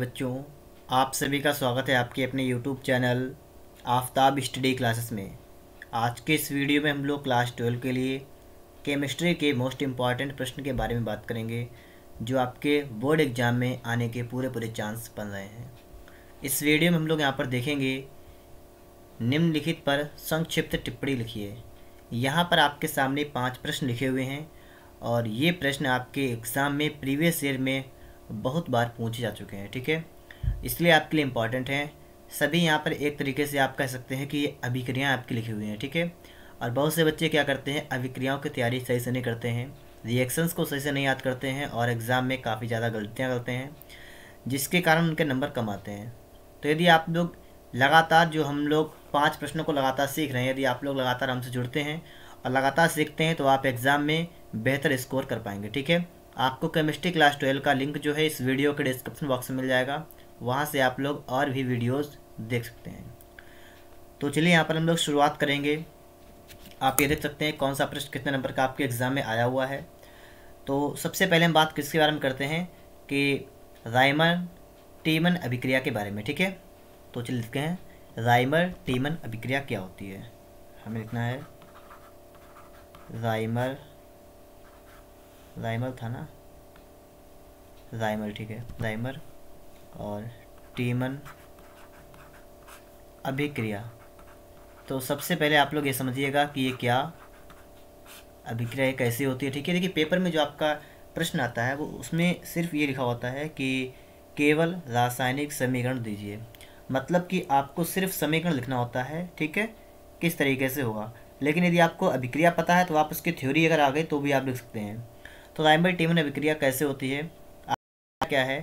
बच्चों आप सभी का स्वागत है आपके अपने YouTube channel Aftab study classes में आज के इस वीडियो में हम लोग क्लास ट्वेल्व के लिए केमिस्ट्री के मोस्ट इम्पॉर्टेंट प्रश्न के बारे में बात करेंगे जो आपके बोर्ड एग्जाम में आने के पूरे पूरे चांस बन रहे हैं इस वीडियो में हम लोग यहाँ पर देखेंगे निम्नलिखित पर संक्षिप्त टिप्पणी लिखिए यहाँ पर आपके सामने पाँच प्रश्न लिखे हुए हैं और ये प्रश्न आपके एग्ज़ाम में प्रीवियस ईयर में बहुत बार पूछे जा चुके हैं ठीक है इसलिए आपके लिए इम्पॉर्टेंट हैं सभी यहाँ पर एक तरीके से आप कह सकते हैं कि ये आपकी लिखी हुई हैं ठीक है और बहुत से बच्चे क्या करते हैं अभिक्रियाओं की तैयारी सही से नहीं करते हैं रिएक्शंस को सही से नहीं याद करते हैं और एग्ज़ाम में काफ़ी ज़्यादा गलतियाँ करते हैं जिसके कारण उनके नंबर कम आते हैं तो यदि आप लोग लगातार जो हम लोग पाँच प्रश्नों को लगातार सीख रहे हैं यदि आप लोग लगातार हमसे जुड़ते हैं और लगातार सीखते हैं तो आप एग्ज़ाम में बेहतर स्कोर कर पाएंगे ठीक है आपको केमिस्ट्री क्लास ट्वेल्व का लिंक जो है इस वीडियो के डिस्क्रिप्शन बॉक्स में मिल जाएगा वहाँ से आप लोग और भी वीडियोस देख सकते हैं तो चलिए यहाँ पर हम लोग शुरुआत करेंगे आप ये देख सकते हैं कौन सा प्रश्न कितने नंबर का आपके एग्ज़ाम में आया हुआ है तो सबसे पहले हम बात किसके बारे में करते हैं कि राइमर टीमन अभिक्रिया के बारे में ठीक है तो चलिए लिखते हैं राइमर टीमन अभिक्रिया क्या होती है हमें लिखना है राइमर राइमर था ना राइमर ठीक है राइमर और टीमन अभिक्रिया तो सबसे पहले आप लोग ये समझिएगा कि ये क्या अभिक्रिया कैसी होती है ठीक है देखिए पेपर में जो आपका प्रश्न आता है वो उसमें सिर्फ ये लिखा होता है कि केवल रासायनिक समीकरण दीजिए मतलब कि आपको सिर्फ समीकरण लिखना होता है ठीक है किस तरीके से होगा लेकिन यदि आपको अभिक्रिया पता है तो आप उसकी थ्योरी अगर आ गई तो भी आप लिख सकते हैं तो तोदाइमर टीमन अभिक्रिया कैसे होती है क्या है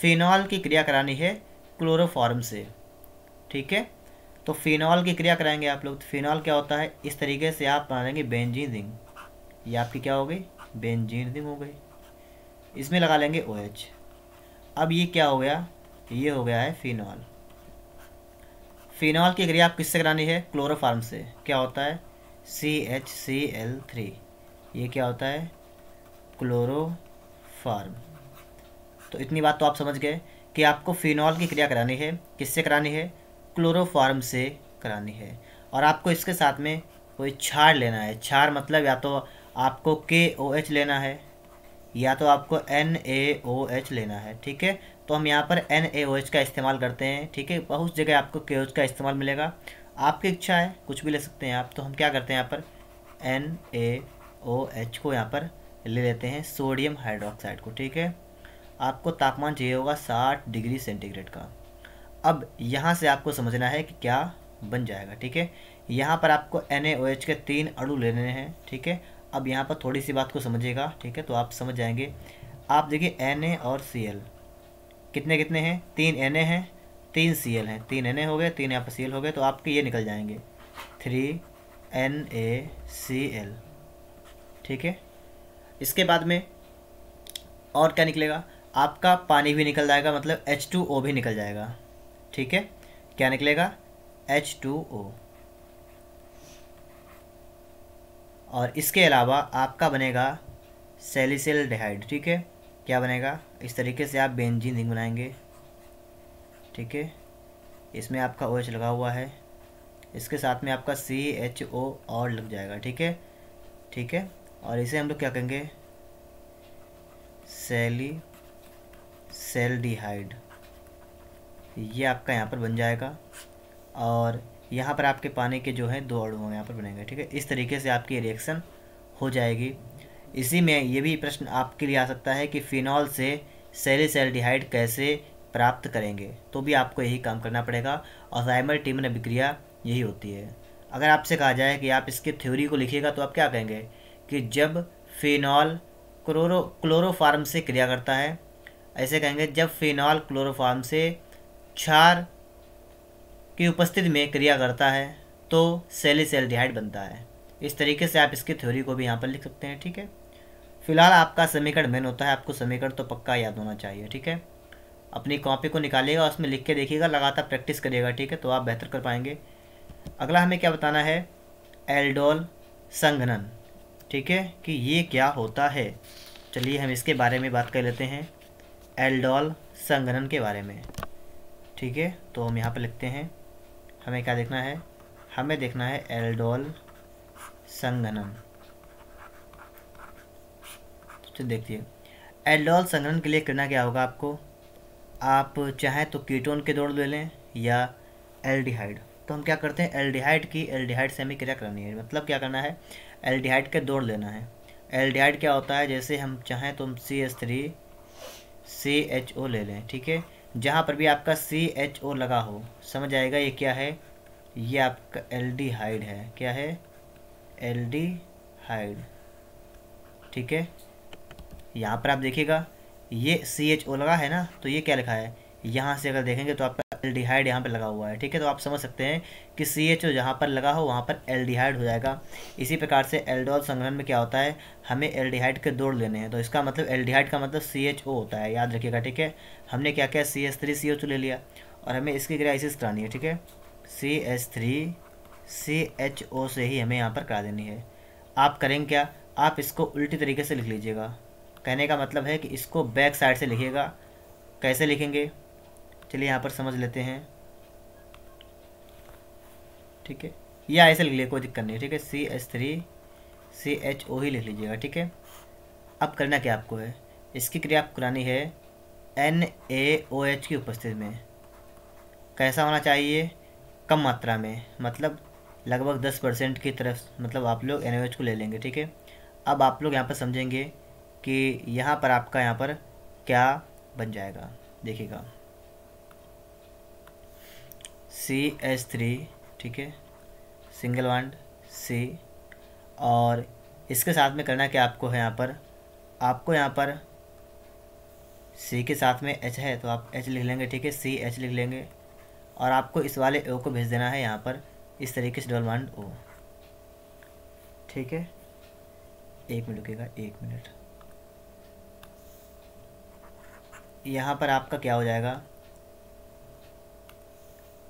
फिनॉल की क्रिया करानी है क्लोरोफॉर्म से ठीक है तो फिनॉल की क्रिया कराएंगे आप लोग तो फिनॉल क्या होता है इस तरीके से आप बना लेंगे बेंजीन रिंग ये आपकी क्या हो गई बेंजीन रिंग हो गई इसमें लगा लेंगे ओ OH. अब ये क्या हो गया ये हो गया है फिनॉल फिनॉल की क्रिया आप किससे करानी है क्लोरोफार्म से क्या होता है C H C L three ये क्या होता है क्लोरोफार्म तो इतनी बात तो आप समझ गए कि आपको फिनॉल की क्रिया करानी है किससे करानी है क्लोरोफार्म से करानी है और आपको इसके साथ में कोई छार लेना है छार मतलब या तो आपको के ओ एच लेना है या तो आपको एन ए ओ एच लेना है ठीक है तो हम यहाँ पर एन ए ओ एच का इस्तेमाल करते हैं ठीक है बहुत जगह आपको के ओ एच का इस्तेमाल मिलेगा आपकी इच्छा है कुछ भी ले सकते हैं आप तो हम क्या करते हैं यहाँ पर एन ए ओ एच को यहाँ पर ले लेते हैं सोडियम हाइड्रोक्साइड को ठीक है आपको तापमान चाहिए होगा साठ डिग्री सेंटीग्रेड का अब यहाँ से आपको समझना है कि क्या बन जाएगा ठीक है यहाँ पर आपको एन के तीन अड़ू लेने हैं ठीक है अब यहाँ पर थोड़ी सी बात को समझिएगा ठीक है तो आप समझ जाएंगे आप देखिए एन और सी कितने कितने हैं तीन एन हैं तीन सी एल हैं तीन एन हो गए तीन यहाँ पर सी हो गए तो आपके ये निकल जाएंगे three N A C L ठीक है इसके बाद में और क्या निकलेगा आपका पानी भी निकल जाएगा मतलब एच टू ओ भी निकल जाएगा ठीक है क्या निकलेगा एच टू ओ और इसके अलावा आपका बनेगा सेलिसल डिहाइड ठीक है क्या बनेगा इस तरीके से आप बेंजीन रिंग बनाएंगे ठीक है इसमें आपका ओ OH एच लगा हुआ है इसके साथ में आपका सी एच ओ और लग जाएगा ठीक है ठीक है और इसे हम लोग क्या कहेंगे सेली सेल डिहाइड ये आपका यहाँ पर बन जाएगा और यहाँ पर आपके पानी के जो है दो अणु यहाँ पर बनेंगे ठीक है इस तरीके से आपकी रिएक्शन हो जाएगी इसी में ये भी प्रश्न आपके लिए आ सकता है कि फिनॉल से सेल डिहाइड कैसे प्राप्त करेंगे तो भी आपको यही काम करना पड़ेगा और साइमर टीम अभिक्रिया यही होती है अगर आपसे कहा जाए कि आप इसके थ्योरी को लिखिएगा तो आप क्या कहेंगे कि जब फिनॉल क्लोरो क्लोरोफार्म से क्रिया करता है ऐसे कहेंगे जब फिनॉल क्लोरोफार्म से क्षार की उपस्थिति में क्रिया करता है तो सेलिसल्डिहाइड बनता है इस तरीके से आप इसकी थ्योरी को भी यहाँ पर लिख सकते हैं ठीक है फिलहाल आपका समीकरण मेन होता है आपको समीकरण तो पक्का याद होना चाहिए ठीक है अपनी कॉपी को निकालिएगा उसमें लिख के देखिएगा लगातार प्रैक्टिस करिएगा ठीक है तो आप बेहतर कर पाएंगे अगला हमें क्या बताना है एल्डोल संघनन ठीक है कि ये क्या होता है चलिए हम इसके बारे में बात कर लेते हैं एल्डोल संगनन के बारे में ठीक है तो हम यहाँ पर लिखते हैं हमें क्या देखना है हमें देखना है एल्डोल संगनन तो देखिए एल्डोल संगनन के लिए करना क्या होगा आपको आप चाहें तो कीटोन के दौड़ ले लें या एल्डिहाइड तो हम क्या करते हैं एल्डिहाइड की एल्डिहाइड से हमें क्रिया करनी है मतलब क्या करना है एल्डिहाइड के दौड़ लेना है एल्डिहाइड क्या होता है जैसे हम चाहें तो हम C S three C H O ले लें ठीक है जहाँ पर भी आपका सी एच ओ लगा हो समझ आएगा ये क्या है ये आपका एल डी हाइड है क्या है एल डी हाइड ठीक है यहाँ पर आप देखिएगा ये सी एच ओ लगा है ना तो ये क्या लिखा है यहाँ से अगर देखेंगे तो आपका एल्डिहाइड यहाँ पर लगा हुआ है ठीक है तो आप समझ सकते हैं कि सी एच ओ जहाँ पर लगा हो वहाँ पर एल्डिहाइड हो जाएगा इसी प्रकार से एल्डोल संग्रहण में क्या होता है हमें एल्डिहाइड के दौड़ लेने हैं तो इसका मतलब एल्डिहाइड का मतलब सी एच ओ होता है याद रखिएगा ठीक है हमने क्या किया C S three C H O ले लिया और हमें इसकी क्राइसिस करानी है ठीक है C S three C H O से ही हमें यहाँ पर करा देनी है आप करेंगे क्या आप इसको उल्टी तरीके से लिख लीजिएगा कहने का मतलब है कि इसको बैक साइड से लिखिएगा कैसे लिखेंगे चलिए यहाँ पर समझ लेते हैं ठीक है या ऐसे लिख लिए कोई दिक्कत नहीं ठीक है C H three C H O ही लिख लीजिएगा ठीक है अब करना क्या आपको है इसकी क्रिया आपको करानी है एन ए ओ एच की उपस्थिति में कैसा होना चाहिए कम मात्रा में मतलब लगभग दस परसेंट की तरफ मतलब आप लोग एन ओ एच को ले लेंगे ठीक है अब आप लोग यहाँ पर समझेंगे कि यहाँ पर आपका यहाँ पर क्या बन जाएगा देखिएगा सी एच थ्री ठीक है सिंगल वांड सी और इसके साथ में करना क्या आपको है यहाँ पर आपको यहाँ पर सी के साथ में एच है तो आप एच लिख लेंगे ठीक है सी एच लिख लेंगे और आपको इस वाले ओ को भेज देना है यहाँ पर इस तरीके से डबल वांड ओ ठीक है एक मिनट रुकेगा एक मिनट यहाँ पर आपका क्या हो जाएगा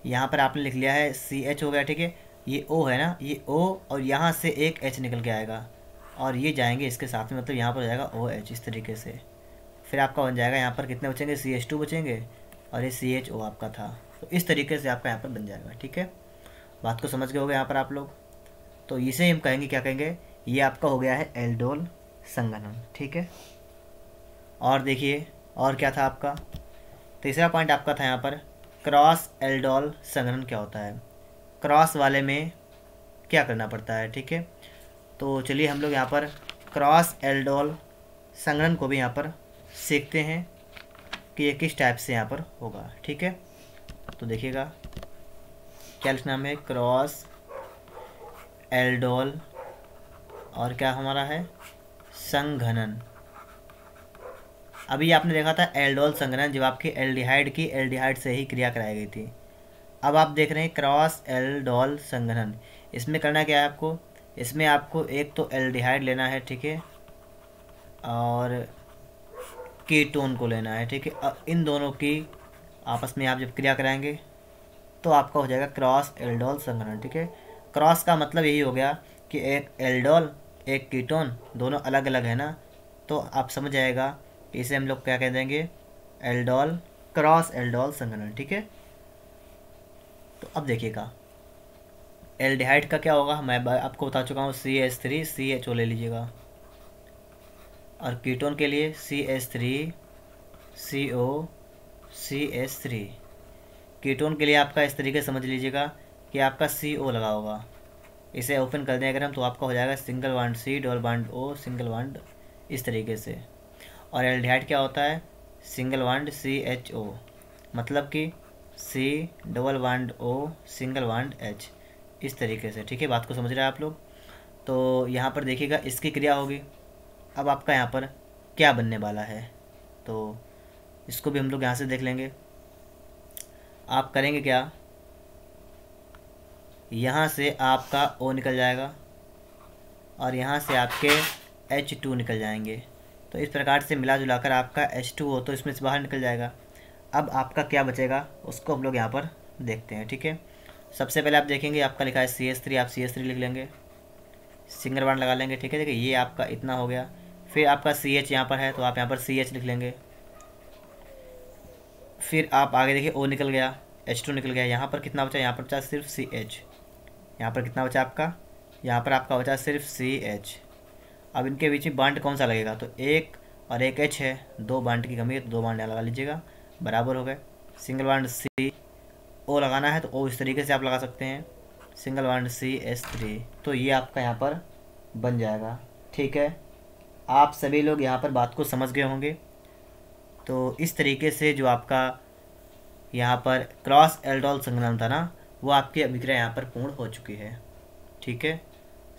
यहाँ पर आपने लिख लिया है सी एच हो गया ठीक है ये ओ है ना ये ओ और यहाँ से एक एच निकल के आएगा और ये जाएंगे इसके साथ में मतलब यहाँ पर हो जाएगा ओ एच इस तरीके से फिर आपका बन जाएगा यहाँ पर कितने बचेंगे सी एच टू बचेंगे और ये सी एच ओ आपका था तो इस तरीके से आपका यहाँ पर बन जाएगा ठीक है बात को समझ गए होगा यहाँ पर आप लोग तो इसे हम कहेंगे क्या कहेंगे ये आपका हो गया है एल्डोल संगनन ठीक है और देखिए और क्या था आपका तीसरा पॉइंट आपका था यहाँ पर क्रॉस एल्डोल संग्रहण क्या होता है क्रॉस वाले में क्या करना पड़ता है ठीक है तो चलिए हम लोग यहाँ पर क्रॉस एल्डोल संग्रहण को भी यहाँ पर सीखते हैं कि ये किस टाइप से यहाँ पर होगा ठीक है तो देखिएगा क्या लिखना है क्रॉस एल्डोल और क्या हमारा है संघनन अभी आपने देखा था एल्डोल संग्रहण जब आपकी एल्डिहाइड की एल्डिहाइड से ही क्रिया कराई गई थी अब आप देख रहे हैं क्रॉस एल्डोल संग्रहण इसमें करना क्या है आपको इसमें आपको एक तो एल्डिहाइड लेना है ठीक है और कीटोन को लेना है ठीक है इन दोनों की आपस में आप जब क्रिया कराएंगे तो आपका हो जाएगा क्रॉस एल्डोल संग्रहण ठीक है क्रॉस का मतलब यही हो गया कि एक एल्डोल एक कीटोन दोनों अलग अलग है ना तो आप समझ आएगा इसे हम लोग क्या कह देंगे एल्डोल क्रॉस एल्डोल संगठन ठीक है तो अब देखिएगा एल्डिहाइड का क्या होगा मैं आपको बता चुका हूँ C S three C H O ले लीजिएगा और कीटोन के लिए C S three C O C S three ketone के लिए आपका इस तरीके समझ लीजिएगा कि आपका सी ओ लगा होगा इसे ओपन कर दें अगर हम तो आपका हो जाएगा single bond C double bond O single bond इस तरीके से और एल्डिहाइड क्या होता है सिंगल वांड सी एच ओ मतलब कि C double bond O single bond H इस तरीके से ठीक है बात को समझ रहे हैं आप लोग तो यहाँ पर देखिएगा इसकी क्रिया होगी अब आपका यहाँ पर क्या बनने वाला है तो इसको भी हम लोग यहाँ से देख लेंगे आप करेंगे क्या यहाँ से आपका ओ निकल जाएगा और यहाँ से आपके एच टू निकल जाएंगे तो इस प्रकार से मिला जुला कर आपका एच टू हो तो इसमें से बाहर निकल जाएगा अब आपका क्या बचेगा उसको हम लोग यहाँ पर देखते हैं ठीक है सबसे पहले आप देखेंगे आपका लिखा है सी एस थ्री आप सी एस थ्री लिख लेंगे सिंगर वन लगा लेंगे ठीक है देखिए ये आपका इतना हो गया फिर आपका सी एच यहाँ पर है तो आप यहाँ पर सी एच लिख लेंगे फिर आप आगे देखिए ओ निकल गया एच टू निकल गया यहाँ पर कितना बचा यहाँ पर बचा सिर्फ सी एच यहाँ पर कितना बचा आपका यहाँ पर आपका बचा सिर्फ सी एच अब इनके बीच में बांट कौन सा लगेगा तो एक और एक एच है दो बांट की कमी है तो दो बांट लगा लीजिएगा बराबर हो गए सिंगल बांट सी ओ लगाना है तो ओ इस तरीके से आप लगा सकते हैं सिंगल बांट सी एस थ्री तो ये आपका यहाँ पर बन जाएगा ठीक है आप सभी लोग यहाँ पर बात को समझ गए होंगे तो इस तरीके से जो आपका यहाँ पर क्रॉस एल्डोल संग्राम था ना वो आपकी अभिक्रिया यहाँ पर पूर्ण हो चुकी है ठीक है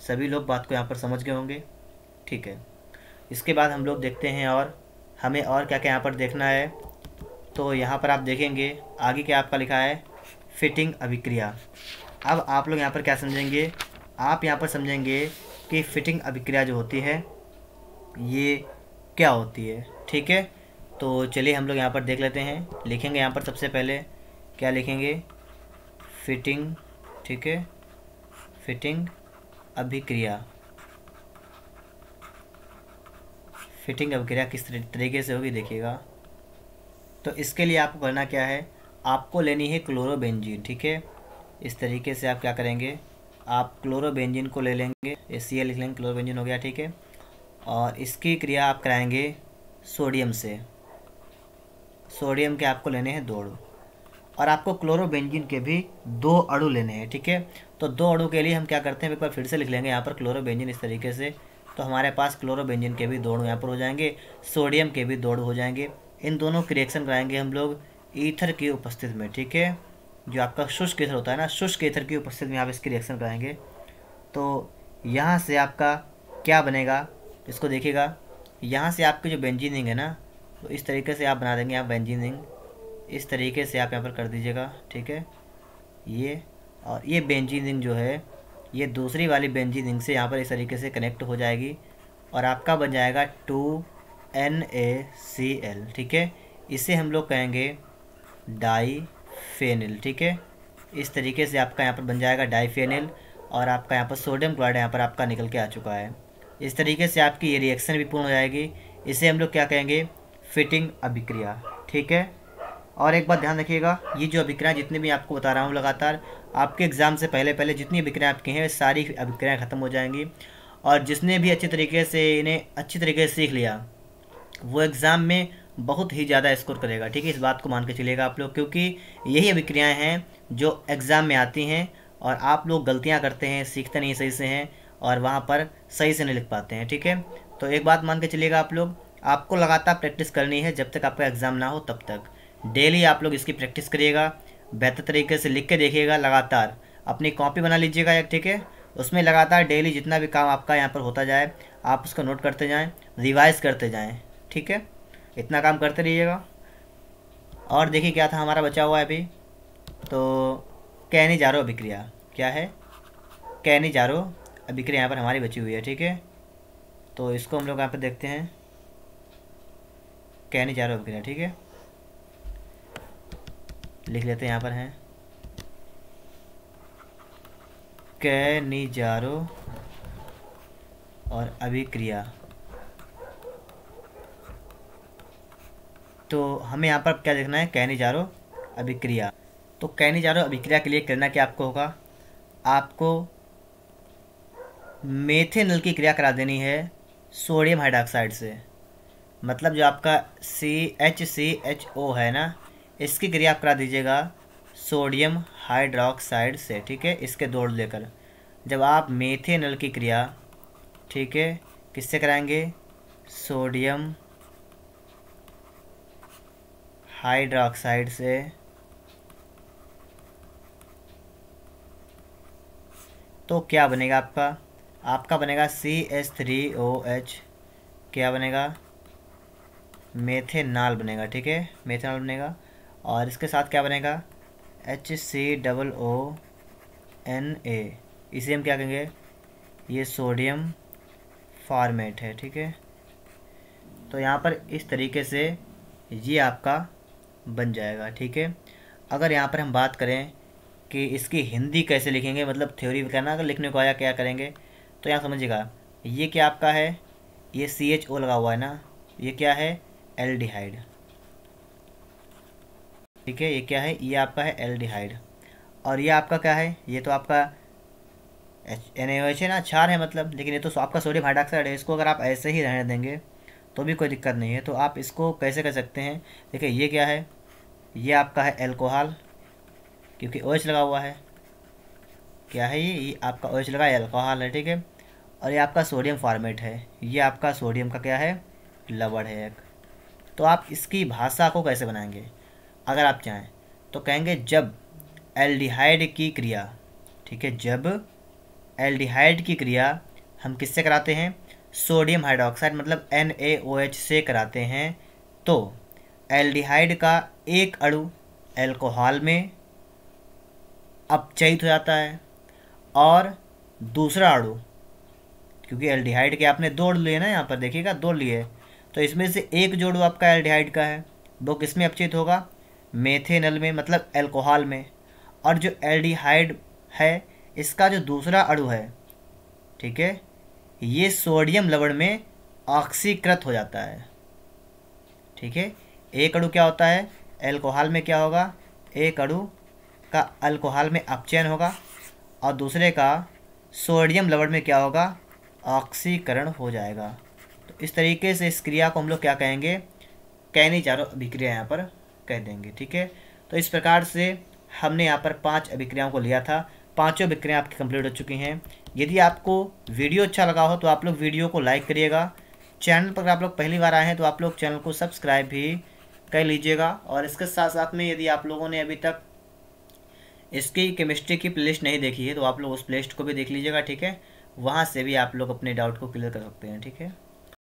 सभी लोग बात को यहाँ पर समझ गए होंगे ठीक है इसके बाद हम लोग देखते हैं और हमें और क्या क्या यहाँ पर देखना है तो यहाँ पर आप देखेंगे आगे क्या आपका लिखा है फिटिंग अभिक्रिया अब आप लोग यहाँ पर क्या समझेंगे आप यहाँ पर समझेंगे कि फिटिंग अभिक्रिया जो होती है ये क्या होती है ठीक है तो चलिए हम लोग यहाँ पर देख लेते हैं लिखेंगे यहाँ पर सबसे पहले क्या लिखेंगे फिटिंग ठीक है फिटिंग अभिक्रिया फिटिंग वगैरह किस तरीके से होगी देखिएगा तो इसके लिए आपको करना क्या है आपको लेनी है क्लोरोबेंजीन ठीक है इस तरीके से आप क्या करेंगे आप क्लोरोबेंजीन को ले लेंगे ए सी ए लिख लेंगे क्लोरोबेंजीन हो गया ठीक है और इसकी क्रिया आप कराएंगे सोडियम से सोडियम के आपको लेने हैं दो अड़ू और आपको क्लोरोबेंजीन के भी दो अड़ू लेने हैं ठीक है तो दो अड़ू के लिए हम क्या करते हैं एक बार फिर से लिख लेंगे यहाँ पर क्लोरोबेंजीन इस तरीके से तो हमारे पास क्लोरोबेंजिन के भी दौड़ यहाँ पर हो जाएंगे सोडियम के भी दौड़ हो जाएंगे इन दोनों की रिएक्शन कराएंगे हम लोग ईथर की उपस्थिति में ठीक है जो आपका शुष्क ईथर होता है ना शुष्क ईथर की उपस्थिति में आप इसकी रिएक्शन कराएंगे तो यहाँ से आपका क्या बनेगा इसको देखिएगा यहाँ से आपकी जो बेंजीनिंग है ना तो इस तरीके से आप बना देंगे आप बेंजीनिंग इस तरीके से आप यहाँ पर कर दीजिएगा ठीक है ये और ये बेंजीनिंग जो है ये दूसरी वाली बेंजीन रिंग से यहाँ पर इस तरीके से कनेक्ट हो जाएगी और आपका बन जाएगा two N A C L ठीक है इसे हम लोग कहेंगे डाई फेनिल ठीक है इस तरीके से आपका यहाँ पर बन जाएगा फेनिल और आपका यहाँ पर सोडियम क्लोराइड यहाँ पर आपका निकल के आ चुका है इस तरीके से आपकी ये रिएक्शन भी पूर्ण हो जाएगी इसे हम लोग क्या कहेंगे फिटिंग अभिक्रिया ठीक है और एक बात ध्यान रखिएगा ये जो अभिक्रियाएँ जितनी भी आपको बता रहा हूँ लगातार आपके एग्ज़ाम से पहले पहले जितनी अभिक्रियाँ आपकी हैं सारी अभिक्रियाँ ख़त्म हो जाएंगी और जिसने भी अच्छे तरीके से इन्हें अच्छी तरीके से सीख लिया वो एग्ज़ाम में बहुत ही ज़्यादा स्कोर करेगा ठीक है इस बात को मान के चलिएगा आप लोग क्योंकि यही अभिक्रियाएँ हैं जो एग्ज़ाम में आती हैं और आप लोग गलतियाँ करते हैं सीखते नहीं सही से हैं और वहाँ पर सही से नहीं लिख पाते हैं ठीक है तो एक बात मान के चलिएगा आप लोग आपको लगातार प्रैक्टिस करनी है जब तक आपका एग्ज़ाम ना हो तब तक डेली आप लोग इसकी प्रैक्टिस करिएगा बेहतर तरीके से लिख के देखिएगा लगातार अपनी कॉपी बना लीजिएगा एक ठीक है उसमें लगातार डेली जितना भी काम आपका यहाँ पर होता जाए आप उसको नोट करते जाएँ रिवाइज करते जाएँ ठीक है इतना काम करते रहिएगा और देखिए क्या था हमारा बचा हुआ है अभी तो जा रो अभिक्रिया क्या है जा जारो अभिक्रिया यहाँ पर हमारी बची हुई है ठीक है तो इसको हम लोग यहाँ पर देखते हैं जा रो अभिक्रिया ठीक है लिख लेते हैं यहाँ पर हैं कैनिजारो और अभिक्रिया तो हमें यहाँ पर क्या देखना है कैनिजारो अभिक्रिया तो कैनिजारो अभिक्रिया के लिए करना क्या आपको होगा आपको मेथेनल की क्रिया करा देनी है सोडियम हाइड्रोक्साइड से मतलब जो आपका सी एच सी एच ओ है ना इसकी क्रिया आप करा दीजिएगा सोडियम हाइड्रोक्साइड से ठीक है इसके दौड़ लेकर जब आप मेथेनल की क्रिया ठीक है किससे कराएंगे सोडियम हाइड्रोक्साइड से तो क्या बनेगा आपका आपका बनेगा C S three O H क्या बनेगा मेथेनॉल बनेगा ठीक है मेथेनॉल बनेगा और इसके साथ क्या बनेगा H C double O N A इसे हम क्या कहेंगे ये सोडियम फॉर्मेट है ठीक है तो यहाँ पर इस तरीके से ये आपका बन जाएगा ठीक है अगर यहाँ पर हम बात करें कि इसकी हिंदी कैसे लिखेंगे मतलब थ्योरी कहना अगर लिखने को आया क्या करेंगे तो यहाँ समझिएगा ये क्या आपका है ये सी एच ओ लगा हुआ है ना ये क्या है एल्डिहाइड ठीक है ये क्या है ये आपका है एल्डिहाइड और ये आपका क्या है ये तो आपका एन एच है ना छार है मतलब लेकिन ये तो आपका सोडियम हाइड्रॉक्साइड है इसको अगर आप ऐसे ही रहने देंगे तो भी कोई दिक्कत नहीं है तो आप इसको कैसे कर सकते हैं देखिए ये क्या है ये आपका है एल्कोहल क्योंकि ओ लगा हुआ है क्या है ये ये आपका ओ लगा एल्कोहल है ठीक है और ये आपका सोडियम फार्मेट है ये आपका सोडियम का क्या है लवड़ है एक तो आप इसकी भाषा को कैसे बनाएंगे अगर आप चाहें तो कहेंगे जब एल्डिहाइड की क्रिया ठीक है जब एल्डिहाइड की क्रिया हम किससे कराते हैं सोडियम हाइड्रोक्साइड मतलब एन से कराते हैं तो एल्डिहाइड का एक अणु एल्कोहल में अपचयित हो जाता है और दूसरा अणु क्योंकि एल्डिहाइड के आपने दो लिए ना यहाँ पर देखिएगा दो लिए तो इसमें से एक जोड़ू आपका एल्डिहाइड का है वो किस में अपचित होगा मेथेनल में मतलब एल्कोहल में और जो एल्डिहाइड है इसका जो दूसरा अणु है ठीक है ये सोडियम लवण में ऑक्सीकृत हो जाता है ठीक है एक अणु क्या होता है एल्कोहल में क्या होगा एक अणु का अल्कोहल में अपचयन होगा और दूसरे का सोडियम लवण में क्या होगा ऑक्सीकरण हो जाएगा तो इस तरीके से इस क्रिया को हम लोग क्या कहेंगे कैनी चारों अभिक्रिया यहाँ पर कह देंगे ठीक है तो इस प्रकार से हमने यहाँ पर पांच अभिक्रियाओं को लिया था पांचों अभिक्रियाँ आपकी कंप्लीट हो चुकी हैं यदि आपको वीडियो अच्छा लगा हो तो आप लोग वीडियो को लाइक करिएगा चैनल पर आप लोग पहली बार आए हैं तो आप लोग चैनल को सब्सक्राइब भी कर लीजिएगा और इसके साथ साथ में यदि आप लोगों ने अभी तक इसकी केमिस्ट्री की प्लेलिस्ट नहीं देखी है तो आप लोग उस प्लेलिस्ट को भी देख लीजिएगा ठीक है वहाँ से भी आप लोग अपने डाउट को क्लियर कर सकते हैं ठीक है